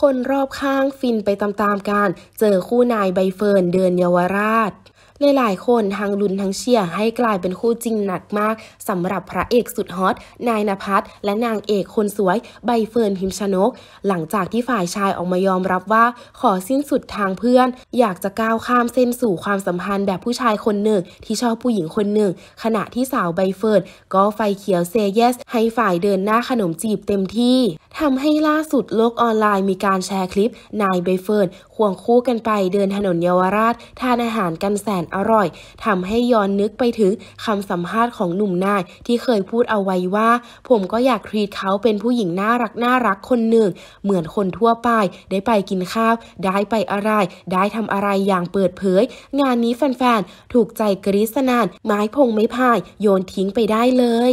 คนรอบข้างฟินไปตามๆกันเจอคู่นายใบเฟิร์นเดินเยาวราชหลายๆคนทั้งลุนทั้งเชียร์ให้กลายเป็นคู่จริงหนักมากสำหรับพระเอกสุดฮอต นายนภัสและนางเอกคนสวย ใบเฟิร์นพิมชนก หลังจากที่ฝ่ายชายออกมายอมรับว่า ขอสิ้นสุดทางเพื่อนอยากจะก้าวข้ามเส้นสู่ความสัมพันธ์แบบผู้ชายคนหนึ่งที่ชอบผู้หญิงคนหนึ่ง ขณะที่สาวใบเฟิร์นก็ไฟเขียวเซเยส ให้ฝ่ายเดินหน้าขนมจีบเต็มที่ทำให้ล่าสุดโลกออนไลน์มีการแชร์คลิปนายใบเฟิร์นควงคู่กันไปเดินถนนเยาวราชทานอาหารกันแสนอร่อยทำให้ย้อนนึกไปถึงคำสัมภาษณ์ของหนุ่มนายที่เคยพูดเอาไว้ว่า ผมก็อยากทรีตเขาเป็นผู้หญิงน่ารักน่ารักคนหนึ่ง เหมือนคนทั่วไปได้ไปกินข้าว ได้ไปอะไรได้ทำอะไรอย่างเปิดเผย งานนี้แฟนๆ ถูกใจกริสนาน ไม้พงไม้พาย โยนทิ้งไปได้เลย